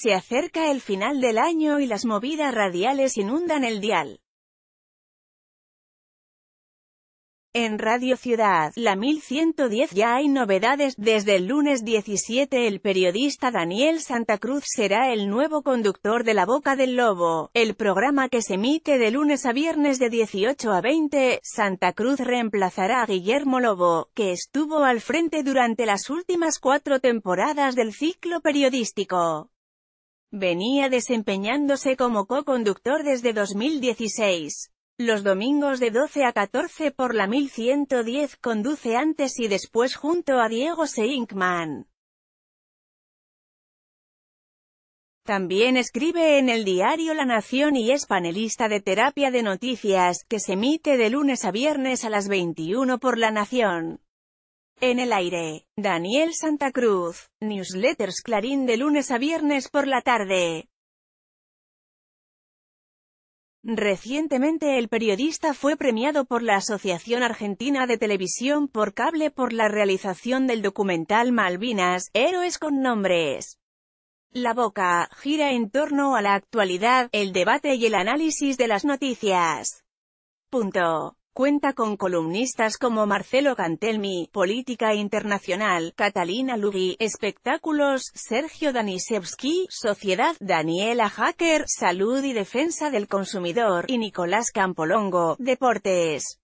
Se acerca el final del año y las movidas radiales inundan el dial. En Radio Ciudad, la 1110 ya hay novedades, desde el lunes 17 el periodista Daniel Santa Cruz será el nuevo conductor de La Boca del Lobo, el programa que se emite de lunes a viernes de 18 a 20, Santa Cruz reemplazará a Guillermo Lobo, que estuvo al frente durante las últimas cuatro temporadas del ciclo periodístico. Venía desempeñándose como co-conductor desde 2016. Los domingos de 12 a 14 por la 1110 conduce antes y después junto a Diego Seinkman. También escribe en el diario La Nación y es panelista de Terapia de Noticias, que se emite de lunes a viernes a las 21 por La Nación. En el aire, Daniel Santa Cruz, Newsletters Clarín de lunes a viernes por la tarde. Recientemente el periodista fue premiado por la Asociación Argentina de Televisión por Cable por la realización del documental Malvinas, Héroes con Nombres. La boca gira en torno a la actualidad, el debate y el análisis de las noticias. Punto. Cuenta con columnistas como Marcelo Cantelmi, Política Internacional, Catalina Lugui, Espectáculos, Sergio Danisevski, Sociedad, Daniela Hacker, Salud y Defensa del Consumidor, y Nicolás Campolongo, Deportes.